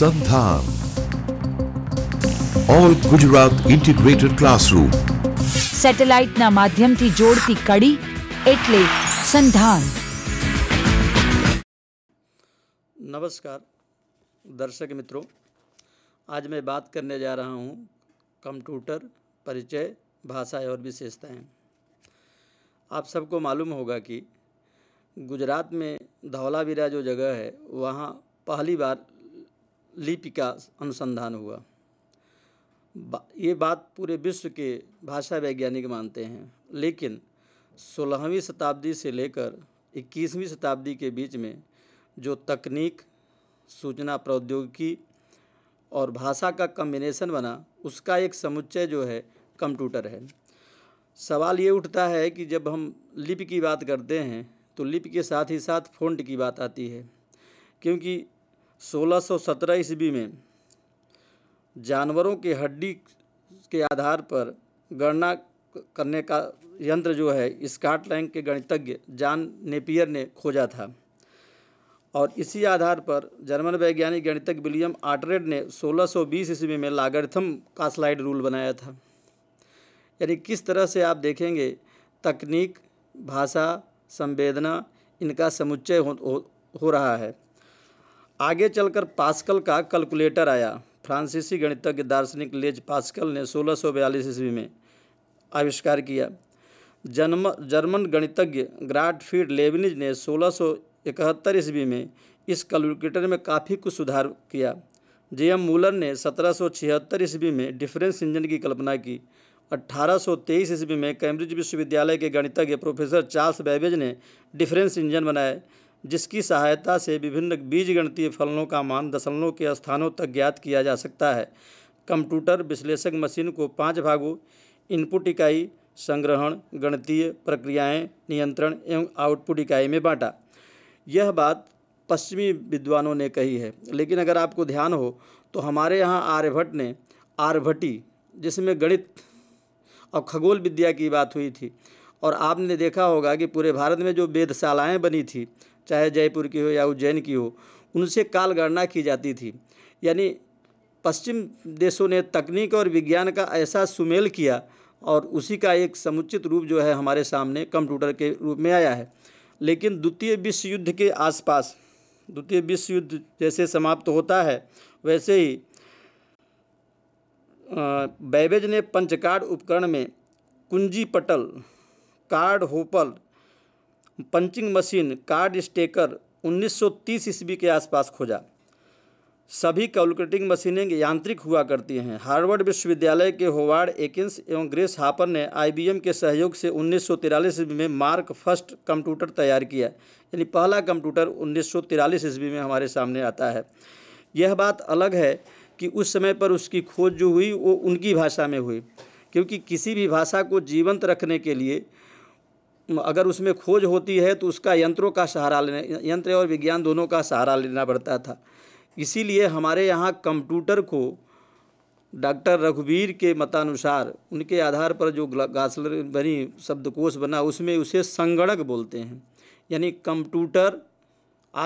सब धाम integrated classroom satellite ना माध्यम थी जोड़ती कड़ी एटले संधान नमस्कार दर्शक मित्रों आज मैं बात करने जा रहा हूँ कंप्यूटर परिचय भाषा और विशेषताएं आप सबको मालूम होगा कि गुजरात में धौलावीरा जो जगह है वहाँ पहली बार लिपि का अनुसंधान हुआ बा, ये बात पूरे विश्व के भाषा वैज्ञानिक मानते हैं लेकिन सोलहवीं शताब्दी से लेकर इक्कीसवीं शताब्दी के बीच में जो तकनीक सूचना प्रौद्योगिकी और भाषा का कम्बिनेशन बना उसका एक समुच्चय जो है कंप्यूटर है सवाल ये उठता है कि जब हम लिपि की बात करते हैं तो लिपि के साथ ही साथ फ़ॉन्ट की बात आती है क्योंकि 1617 ईस्वी में जानवरों के हड्डी के आधार पर गणना करने का यंत्र जो है स्काटलैंड के गणितज्ञ जान नेपियर ने खोजा था और इसी आधार पर जर्मन वैज्ञानिक गणितज्ञ विलियम आर्टरेड ने 1620 ईस्वी में लागरथम का स्लाइड रूल बनाया था यानी किस तरह से आप देखेंगे तकनीक भाषा संवेदना इनका समुच्चय हो, हो, हो रहा है आगे चलकर पास्कल का कैलकुलेटर आया फ्रांसीसी गणितज्ञ दार्शनिक लेज पास्कल ने 1642 ईस्वी में आविष्कार किया जन्म जर्मन गणितज्ञ ग्राटफीड लेबनिज ने सोलह सौ इकहत्तर ईस्वी में इस कैलकुलेटर में काफ़ी कुछ सुधार किया जे एम मूलर ने सत्रह सौ छिहत्तर ईस्वी में डिफरेंस इंजन की कल्पना की 1823 ईस्वी में कैम्ब्रिज विश्वविद्यालय के गणितज्ञ प्रोफेसर चार्ल्स बैबेज ने डिफरेंस इंजन बनाए जिसकी सहायता से विभिन्न बीज गणतीय फलनों का मान दशमलों के स्थानों तक ज्ञात किया जा सकता है कंप्यूटर विश्लेषक मशीन को पाँच भागों इनपुट इकाई संग्रहण गणतीय प्रक्रियाएं, नियंत्रण एवं आउटपुट इकाई में बांटा यह बात पश्चिमी विद्वानों ने कही है लेकिन अगर आपको ध्यान हो तो हमारे यहाँ आर्यभट्ट ने आर्यभट्टी जिसमें गणित और खगोल विद्या की बात हुई थी और आपने देखा होगा कि पूरे भारत में जो वेदशालाएँ बनी थी चाहे जयपुर की हो या उज्जैन की हो उनसे कालगणना की जाती थी यानी पश्चिम देशों ने तकनीक और विज्ञान का ऐसा सुमेल किया और उसी का एक समुचित रूप जो है हमारे सामने कंप्यूटर के रूप में आया है लेकिन द्वितीय विश्व युद्ध के आसपास द्वितीय विश्व युद्ध जैसे समाप्त होता है वैसे ही बैबेज ने पंचकार्ड उपकरण में कुंजी पटल card hopper punching machine card stacker 1930 ईस्वी के आसपास खोजा सभी कैलकुलेटिंग मशीनें यांत्रिक हुआ करती हैं हार्वर्ड विश्वविद्यालय के होवार्ड एकिंस एवं ग्रेस हापर ने आईबीएम के सहयोग से उन्नीस ईस्वी में मार्क फर्स्ट कंप्यूटर तैयार किया यानी पहला कंप्यूटर उन्नीस ईस्वी में हमारे सामने आता है यह बात अलग है कि उस समय पर उसकी खोज जो हुई वो उनकी भाषा में हुई क्योंकि किसी भी भाषा को जीवंत रखने के लिए अगर उसमें खोज होती है तो उसका यंत्रों का सहारा लेना यंत्र और विज्ञान दोनों का सहारा लेना पड़ता था इसीलिए हमारे यहाँ कंप्यूटर को डॉक्टर रघुवीर के मतानुसार उनके आधार पर जो गासलर बनी शब्दकोश बना उसमें उसे संगणक बोलते हैं यानी कंप्यूटर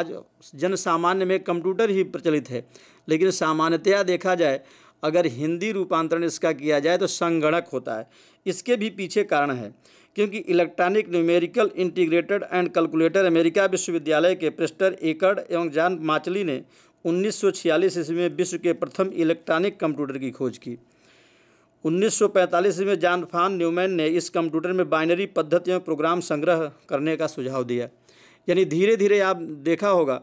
आज जन सामान्य में कंप्यूटर ही प्रचलित है लेकिन सामान्यतया देखा जाए अगर हिंदी रूपांतरण इसका किया जाए तो संगणक होता है इसके भी पीछे कारण है क्योंकि electronic numerical integrated and calculator America विश्वविद्यालय के प्रेस्टर एकड़ एवं जान माचली ने 1946 ईस्वी में विश्व के प्रथम इलेक्ट्रॉनिक कंप्यूटर की खोज की 1945 ईस्वी में जान फान न्यूमैन ने इस कंप्यूटर में बाइनरी पद्धति एवं प्रोग्राम संग्रह करने का सुझाव दिया यानी धीरे धीरे आप देखा होगा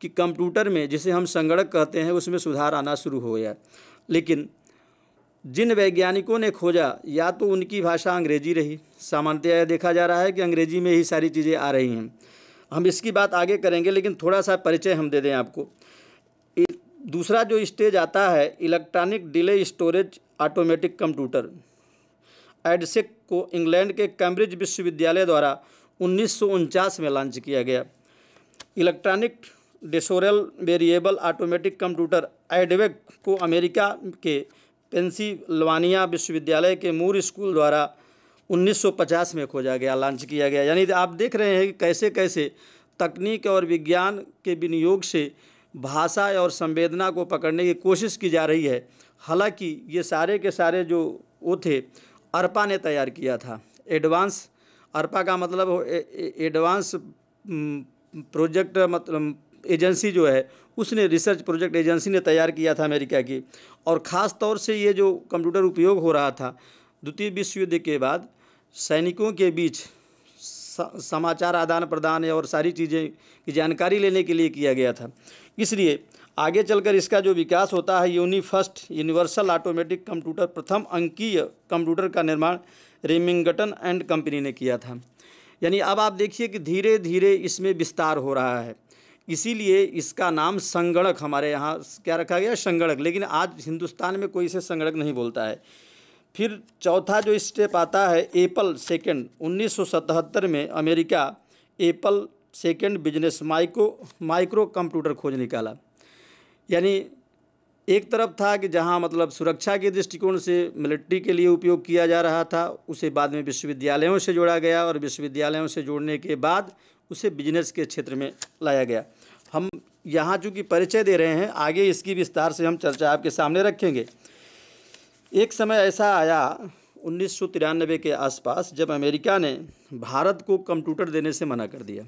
कि कंप्यूटर में जिसे हम संगणक कहते हैं उसमें सुधार आना शुरू हो गया लेकिन जिन वैज्ञानिकों ने खोजा या तो उनकी भाषा अंग्रेजी रही सामान्यतः देखा जा रहा है कि अंग्रेजी में ही सारी चीज़ें आ रही हैं हम इसकी बात आगे करेंगे लेकिन थोड़ा सा परिचय हम दे दें आपको दूसरा जो स्टेज आता है electronic delay storage automatic computer EDSAC को इंग्लैंड के कैम्ब्रिज विश्वविद्यालय द्वारा उन्नीस में लॉन्च किया गया electronic discrete variable automatic computer EDVAC को अमेरिका के पेंसिलवानिया विश्वविद्यालय के मूर स्कूल द्वारा 1950 में खोजा गया लॉन्च किया गया यानी आप देख रहे हैं कि कैसे कैसे तकनीक और विज्ञान के विनियोग से भाषा और संवेदना को पकड़ने की कोशिश की जा रही है हालांकि ये सारे के सारे जो वो थे अरपा ने तैयार किया था एडवांस अरपा का मतलब एडवांस प्रोजेक्ट मतलब एजेंसी जो है उसने रिसर्च प्रोजेक्ट एजेंसी ने तैयार किया था अमेरिका की और ख़ास तौर से ये जो कंप्यूटर उपयोग हो रहा था द्वितीय विश्व युद्ध के बाद सैनिकों के बीच समाचार आदान प्रदान और सारी चीज़ें की जानकारी लेने के लिए किया गया था इसलिए आगे चलकर इसका जो विकास होता है यूनिफर्स्ट यूनिवर्सल ऑटोमेटिक कंप्यूटर प्रथम अंकीय कंप्यूटर का निर्माण रेमिंगटन एंड कंपनी ने किया था यानी अब आप देखिए कि धीरे धीरे इसमें विस्तार हो रहा है इसीलिए इसका नाम संगणक हमारे यहाँ क्या रखा गया संगणक लेकिन आज हिंदुस्तान में कोई इसे संगणक नहीं बोलता है फिर चौथा जो स्टेप आता है एप्पल सेकंड 1977 में America Apple second business micro micro computer खोज निकाला यानी एक तरफ था कि जहां मतलब सुरक्षा के दृष्टिकोण से मिलिट्री के लिए उपयोग किया जा रहा था उसे बाद में विश्वविद्यालयों से जोड़ा गया और विश्वविद्यालयों से जोड़ने के बाद उसे बिजनेस के क्षेत्र में लाया गया हम यहाँ चूँकि परिचय दे रहे हैं आगे इसकी विस्तार से हम चर्चा आपके सामने रखेंगे एक समय ऐसा आया उन्नीस के आसपास जब अमेरिका ने भारत को कंप्यूटर देने से मना कर दिया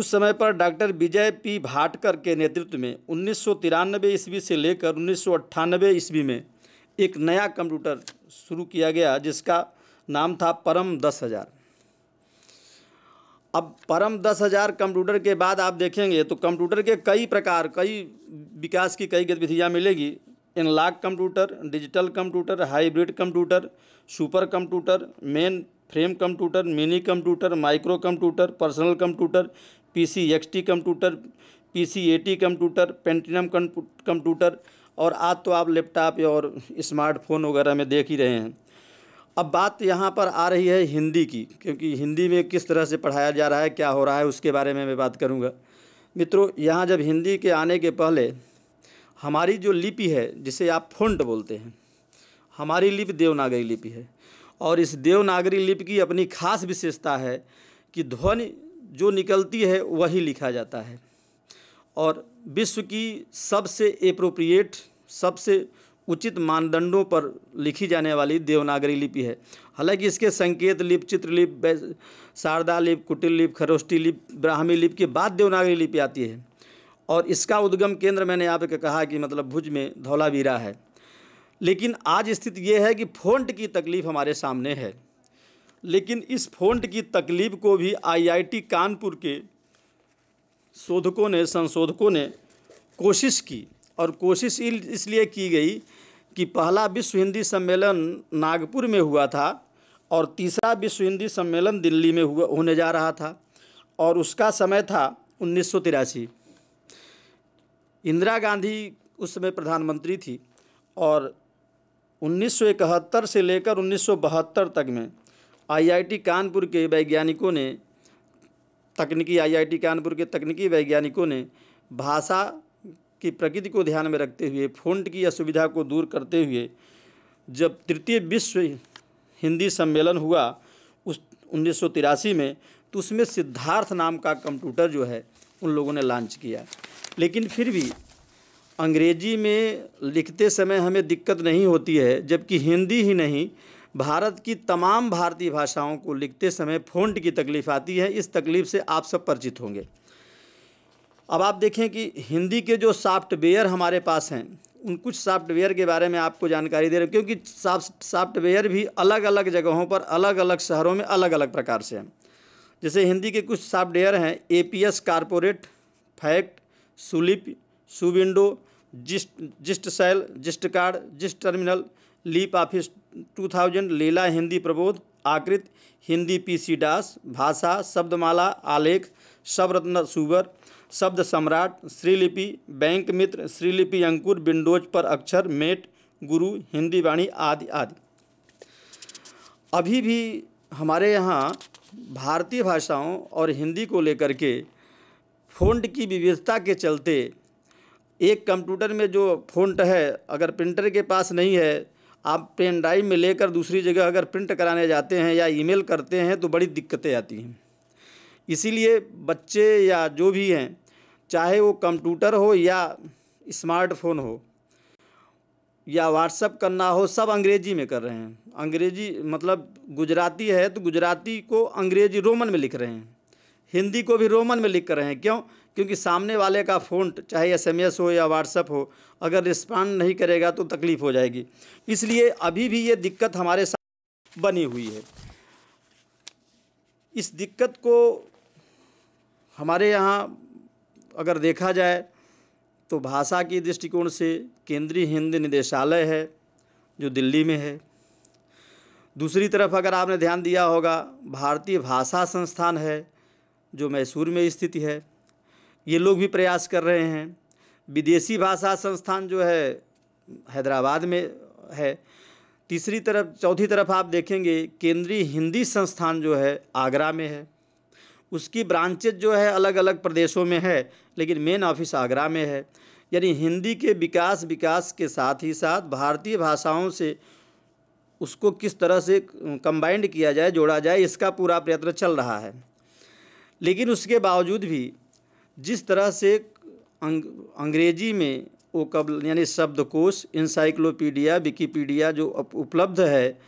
उस समय पर डॉक्टर विजय पी भाटकर के नेतृत्व में उन्नीस सौ ईस्वी से लेकर उन्नीस सौ ईस्वी में एक नया कंप्यूटर शुरू किया गया जिसका नाम था परम दस हज़ार अब परम दस हज़ार कंप्यूटर के बाद आप देखेंगे तो कंप्यूटर के कई प्रकार कई विकास की कई गतिविधियाँ मिलेगी analogue computer digital computer hybrid computer super computer main frame computer mini computer micro computer personal computer P C X T computer P C A T computer Pentium computer और आज तो आप लैपटॉप और स्मार्टफोन वगैरह में देख ही रहे हैं अब बात यहाँ पर आ रही है हिंदी की क्योंकि हिंदी में किस तरह से पढ़ाया जा रहा है क्या हो रहा है उसके बारे में मैं बात करूँगा मित्रों यहाँ जब हिंदी के आने के पहले हमारी जो लिपि है जिसे आप फोन्ट बोलते हैं हमारी लिपि देवनागरी लिपि है और इस देवनागरी लिपि की अपनी खास विशेषता है कि ध्वनि जो निकलती है वही लिखा जाता है और विश्व की सबसे एप्रोप्रिएट सबसे उचित मानदंडों पर लिखी जाने वाली देवनागरी लिपि है हालांकि इसके संकेत लिप चित्रलिप शारदा लिप कुटिल लिप खरोष्टी लिप ब्राह्मी लिप के बाद देवनागरी लिपि आती है और इसका उद्गम केंद्र मैंने यहाँ कहा कि मतलब भुज में धौलावीरा है लेकिन आज स्थिति यह है कि फोन्ट की तकलीफ हमारे सामने है लेकिन इस फोन्ट की तकलीफ को भी आईआईटी कानपुर के शोधकों ने संशोधकों ने कोशिश की और कोशिश इसलिए की गई कि पहला विश्व हिंदी सम्मेलन नागपुर में हुआ था और तीसरा विश्व हिंदी सम्मेलन दिल्ली में हुआ होने जा रहा था और उसका समय था उन्नीस इंदिरा गांधी उस समय प्रधानमंत्री थी और उन्नीस से लेकर उन्नीस तक में आईआईटी कानपुर के वैज्ञानिकों ने तकनीकी आईआईटी कानपुर के तकनीकी वैज्ञानिकों ने भाषा की प्रकृति को ध्यान में रखते हुए फोन्ट की असुविधा को दूर करते हुए जब तृतीय विश्व हिंदी सम्मेलन हुआ उस उन्नीस में तो उसमें सिद्धार्थ नाम का कंप्यूटर जो है उन लोगों ने लॉन्च किया लेकिन फिर भी अंग्रेजी में लिखते समय हमें दिक्कत नहीं होती है जबकि हिंदी ही नहीं भारत की तमाम भारतीय भाषाओं को लिखते समय फोन्ट की तकलीफ़ आती है इस तकलीफ़ से आप सब परिचित होंगे अब आप देखें कि हिंदी के जो सॉफ्टवेयर हमारे पास हैं उन कुछ सॉफ्टवेयर के बारे में आपको जानकारी दे रहे हैं क्योंकि सॉफ्टवेयर भी अलग अलग जगहों पर अलग अलग शहरों में अलग अलग प्रकार से हैं जैसे हिंदी के कुछ सॉफ्टवेयर हैं A P S corporate fact सुलिप सुविंडो GIST GIST shell GIST card GIST terminal leap office 2000 Leela Hindi Prabodh आकृत हिंदी पीसी डास भाषा शब्दमाला आलेख शबरत्न सुगर शब्द सम्राट श्रीलिपि बैंक मित्र श्रीलिपि अंकुर विंडोज पर अक्षर मेट गुरु हिंदी वाणी आदि आदि अभी भी हमारे यहाँ भारतीय भाषाओं और हिंदी को लेकर के फोन्ट की विविधता के चलते एक कंप्यूटर में जो फ़ॉन्ट है अगर प्रिंटर के पास नहीं है आप पेन ड्राइव में लेकर दूसरी जगह अगर प्रिंट कराने जाते हैं या ईमेल करते हैं तो बड़ी दिक्कतें आती हैं इसीलिए बच्चे या जो भी हैं चाहे वो कंप्यूटर हो या स्मार्टफोन हो या व्हाट्सअप करना हो सब अंग्रेजी में कर रहे हैं अंग्रेजी मतलब गुजराती है तो गुजराती को अंग्रेजी रोमन में लिख रहे हैं हिंदी को भी रोमन में लिख कर रहे हैं क्यों क्योंकि सामने वाले का फ़ोन चाहे एस हो या व्हाट्सअप हो अगर रिस्पॉन्ड नहीं करेगा तो तकलीफ़ हो जाएगी इसलिए अभी भी ये दिक्कत हमारे साथ बनी हुई है इस दिक्कत को हमारे यहाँ अगर देखा जाए तो भाषा की दृष्टिकोण से केंद्रीय हिंदी निदेशालय है जो दिल्ली में है दूसरी तरफ अगर आपने ध्यान दिया होगा भारतीय भाषा संस्थान है जो मैसूर में स्थित है ये लोग भी प्रयास कर रहे हैं विदेशी भाषा संस्थान जो है हैदराबाद में है तीसरी तरफ चौथी तरफ आप देखेंगे केंद्रीय हिंदी संस्थान जो है आगरा में है उसकी ब्रांचेज जो है अलग अलग प्रदेशों में है लेकिन मेन ऑफिस आगरा में है यानी हिंदी के विकास विकास के साथ ही साथ भारतीय भाषाओं से उसको किस तरह से कंबाइंड किया जाए जोड़ा जाए इसका पूरा प्रयत्न चल रहा है लेकिन उसके बावजूद भी जिस तरह से अंग, अंग्रेजी में वो कब यानी शब्दकोश इंसाइक्लोपीडिया विकीपीडिया जो उपलब्ध है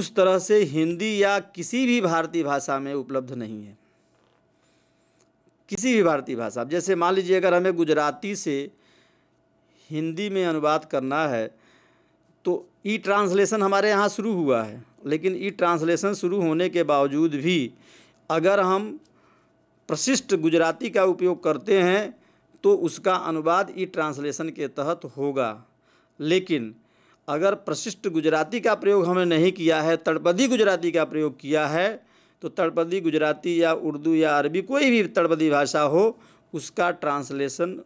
उस तरह से हिंदी या किसी भी भारतीय भाषा में उपलब्ध नहीं है किसी भी भारतीय भाषा अब जैसे मान लीजिए अगर हमें गुजराती से हिंदी में अनुवाद करना है तो ई ट्रांसलेशन हमारे यहाँ शुरू हुआ है लेकिन ई ट्रांसलेशन शुरू होने के बावजूद भी अगर हम प्रशिष्ट गुजराती का उपयोग करते हैं तो उसका अनुवाद ई ट्रांसलेशन के तहत होगा लेकिन अगर प्रशिष्ट गुजराती का प्रयोग हमने नहीं किया है तड़पदी गुजराती का प्रयोग किया है तो तड़पदी गुजराती या उर्दू या अरबी कोई भी तड़पदी भाषा हो उसका ट्रांसलेशन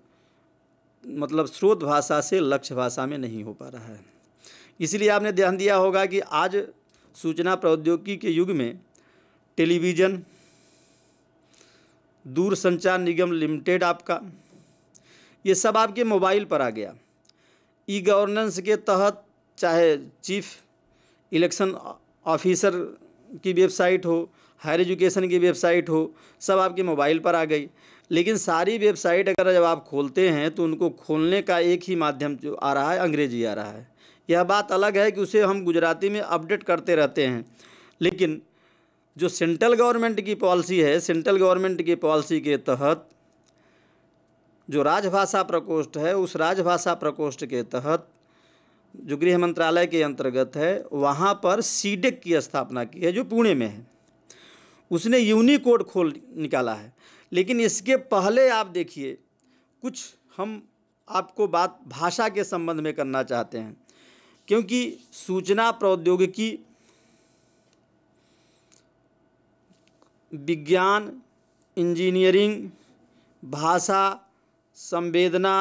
मतलब स्रोत भाषा से लक्ष्य भाषा में नहीं हो पा रहा है इसलिए आपने ध्यान दिया होगा कि आज सूचना प्रौद्योगिकी के युग में टेलीविज़न दूर संचार निगम लिमिटेड आपका ये सब आपके मोबाइल पर आ गया ई गवर्नेंस के तहत चाहे चीफ इलेक्शन ऑफिसर की वेबसाइट हो हायर एजुकेशन की वेबसाइट हो सब आपके मोबाइल पर आ गई लेकिन सारी वेबसाइट अगर जब आप खोलते हैं तो उनको खोलने का एक ही माध्यम जो आ रहा है अंग्रेजी आ रहा है यह बात अलग है कि उसे हम गुजराती में अपडेट करते रहते हैं लेकिन जो सेंट्रल गवर्नमेंट की पॉलिसी है सेंट्रल गवर्नमेंट की पॉलिसी के तहत जो राजभाषा प्रकोष्ठ है उस राजभाषा प्रकोष्ठ के तहत जो गृह मंत्रालय के अंतर्गत है वहाँ पर सीडेक की स्थापना की है जो पुणे में है उसने यूनिकोड खोल निकाला है लेकिन इसके पहले आप देखिए कुछ हम आपको बात भाषा के संबंध में करना चाहते हैं क्योंकि सूचना प्रौद्योगिकी विज्ञान इंजीनियरिंग भाषा संवेदना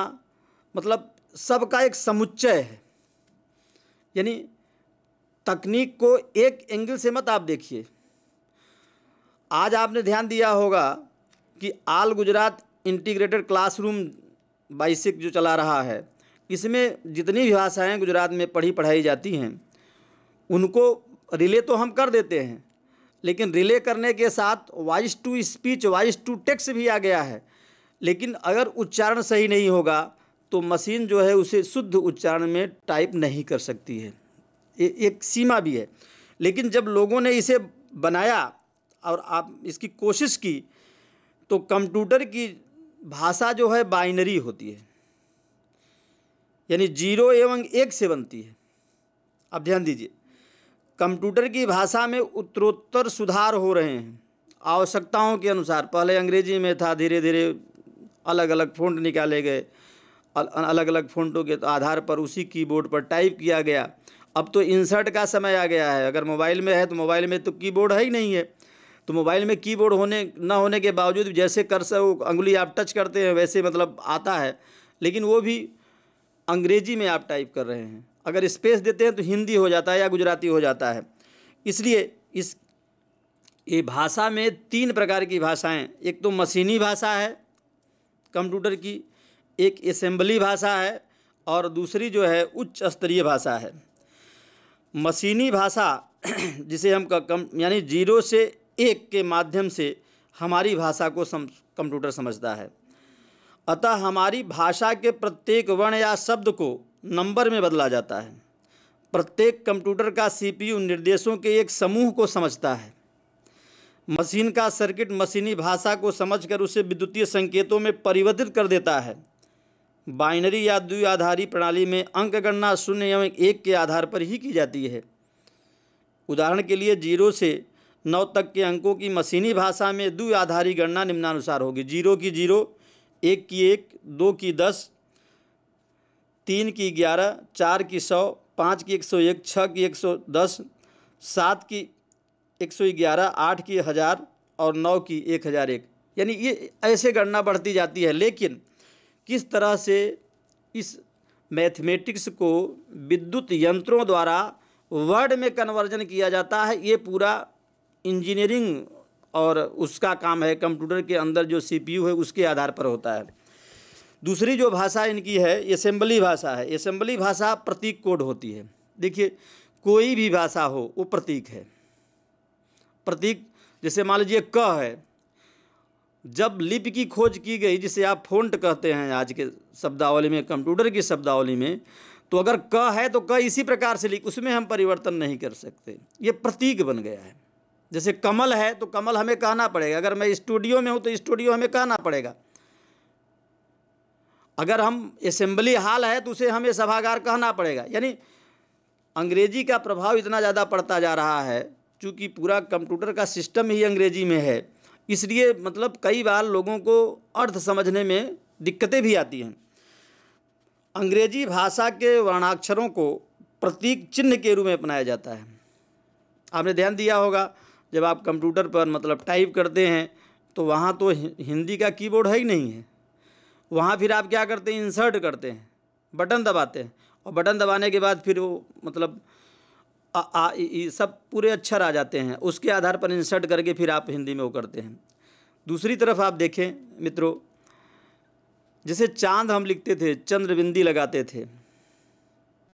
मतलब सबका एक समुच्चय है यानी तकनीक को एक एंगल से मत आप देखिए आज आपने ध्यान दिया होगा कि आल गुजरात इंटीग्रेटेड क्लासरूम बाइसिक जो चला रहा है इसमें जितनी भी भाषाएँ गुजरात में पढ़ी पढ़ाई जाती हैं उनको रिले तो हम कर देते हैं लेकिन रिले करने के साथ voice to speech voice to text भी आ गया है लेकिन अगर उच्चारण सही नहीं होगा तो मशीन जो है उसे शुद्ध उच्चारण में टाइप नहीं कर सकती है ए, एक सीमा भी है लेकिन जब लोगों ने इसे बनाया और आप इसकी कोशिश की तो कंप्यूटर की भाषा जो है बाइनरी होती है यानी जीरो एवं एक से बनती है अब ध्यान दीजिए कंप्यूटर की भाषा में उत्तरोत्तर सुधार हो रहे हैं आवश्यकताओं के अनुसार पहले अंग्रेजी में था धीरे धीरे अलग अलग फ़ॉन्ट निकाले गए अलग अलग फ़ॉन्टों के आधार पर उसी कीबोर्ड पर टाइप किया गया अब तो इंसर्ट का समय आ गया है अगर मोबाइल में है तो मोबाइल में तो कीबोर्ड है ही नहीं है तो मोबाइल में कीबोर्ड होने ना होने के बावजूद जैसे कर सो अंगुली आप टच करते हैं वैसे मतलब आता है लेकिन वो भी अंग्रेजी में आप टाइप कर रहे हैं अगर स्पेस देते हैं तो हिंदी हो जाता है या गुजराती हो जाता है इसलिए इस ये भाषा में तीन प्रकार की भाषाएं एक तो मशीनी भाषा है कंप्यूटर की एक असेंबली भाषा है और दूसरी जो है उच्च स्तरीय भाषा है मशीनी भाषा जिसे हम कम यानी जीरो से एक के माध्यम से हमारी भाषा को सम, कंप्यूटर समझता है अतः हमारी भाषा के प्रत्येक वर्ण या शब्द को नंबर में बदला जाता है प्रत्येक कंप्यूटर का सीपीयू निर्देशों के एक समूह को समझता है मशीन का सर्किट मशीनी भाषा को समझकर उसे विद्युतीय संकेतों में परिवर्तित कर देता है बाइनरी या द्विआधारी प्रणाली में अंक गणना शून्य एवं एक के आधार पर ही की जाती है उदाहरण के लिए जीरो से नौ तक के अंकों की मशीनी भाषा में दो आधारी गणना निम्नानुसार होगी जीरो की जीरो एक की एक दो की दस तीन की ग्यारह चार की सौ पाँच की एक सौ एक छः की एक सौ दस सात की एक सौ ग्यारह आठ की हज़ार और नौ की एक हज़ार एक यानी ये ऐसे गणना बढ़ती जाती है लेकिन किस तरह से इस मैथमेटिक्स को विद्युत यंत्रों द्वारा वर्ड में कन्वर्जन किया जाता है ये पूरा इंजीनियरिंग और उसका काम है कंप्यूटर के अंदर जो सीपीयू है उसके आधार पर होता है दूसरी जो भाषा इनकी है असेंबली भाषा है असेंबली भाषा प्रतीक कोड होती है देखिए कोई भी भाषा हो वो प्रतीक है प्रतीक जैसे मान लीजिए क है जब लिप की खोज की गई जिसे आप फोन्ट कहते हैं आज के शब्दावली में कंप्यूटर की शब्दावली में तो अगर क है तो क इसी प्रकार से लिख उसमें हम परिवर्तन नहीं कर सकते ये प्रतीक बन गया है जैसे कमल है तो कमल हमें कहना पड़ेगा अगर मैं स्टूडियो में हूँ तो स्टूडियो हमें कहना पड़ेगा अगर हम असेंबली हाल है तो उसे हमें सभागार कहना पड़ेगा यानी अंग्रेजी का प्रभाव इतना ज़्यादा पड़ता जा रहा है चूँकि पूरा कंप्यूटर का सिस्टम ही अंग्रेजी में है इसलिए मतलब कई बार लोगों को अर्थ समझने में दिक्कतें भी आती हैं अंग्रेजी भाषा के वर्णाक्षरों को प्रतीक चिन्ह के रूप में अपनाया जाता है आपने ध्यान दिया होगा जब आप कंप्यूटर पर मतलब टाइप करते हैं तो वहाँ तो हिंदी का कीबोर्ड है ही नहीं है वहाँ फिर आप क्या करते हैं इंसर्ट करते हैं बटन दबाते हैं और बटन दबाने के बाद फिर वो मतलब आ, आ, इ, सब पूरे अक्षर आ जाते हैं उसके आधार पर इंसर्ट करके फिर आप हिंदी में वो करते हैं दूसरी तरफ आप देखें मित्रों जैसे चांद हम लिखते थे चंद्रबिंदी लगाते थे